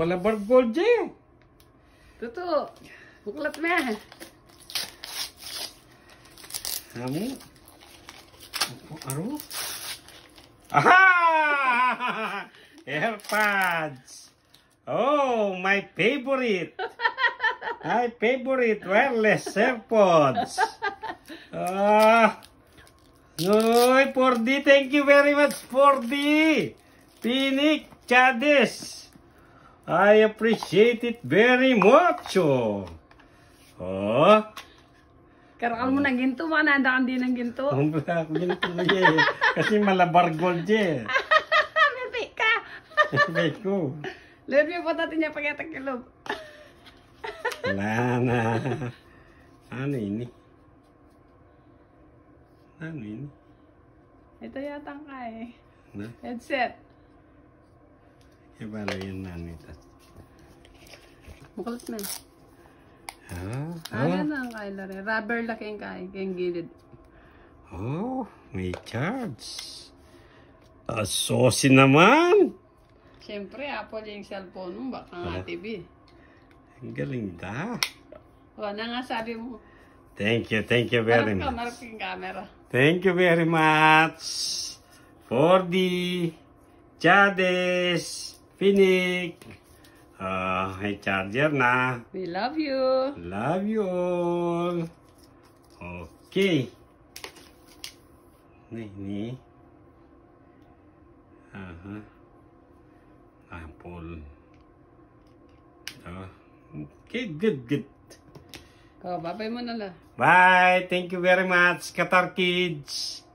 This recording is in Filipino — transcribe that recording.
Malabar gold je. Totoo. Buklat na. Kamu. Aro. Aha! AirPods. Oh, my favorite. my favorite wireless AirPods. Ah. Uh, Noy, 4D, thank you very much, 4D. Tinik Chades. I appreciate it very much. Oh. oh. Karoon mo ng ginto, baka nandaan din ng ginto. Ang black ginto niya yun. Eh. Kasi malabar gold yun. Bebe eh. ka. Bebe ko. Lord, may patatin niya pag kilog. na na. Ano ini? Eh? Ano ini? Ito yata ang eh. Na? Headset. Ibala eh, yun na nito. Mukulat na eh. Ah, Ayan ah. na ang kain Rubber laki ang kay. Kayang gilid. Oh, may charge. Ah, saucy naman. Siyempre, Apple yung cellphone mo. Baka nga TV. Ang galing da. O, na nga sabi mo. Thank you, thank you very marap ka, much. Marap ka, marap camera. Thank you very much for the Chades. Pinik. Uh, may charger na. We love you. Love you all. Okay. Ini, ini. Aha. Apple. Uh, okay, good, good. Oh, bye-bye mo na Bye. Thank you very much, Qatar Kids.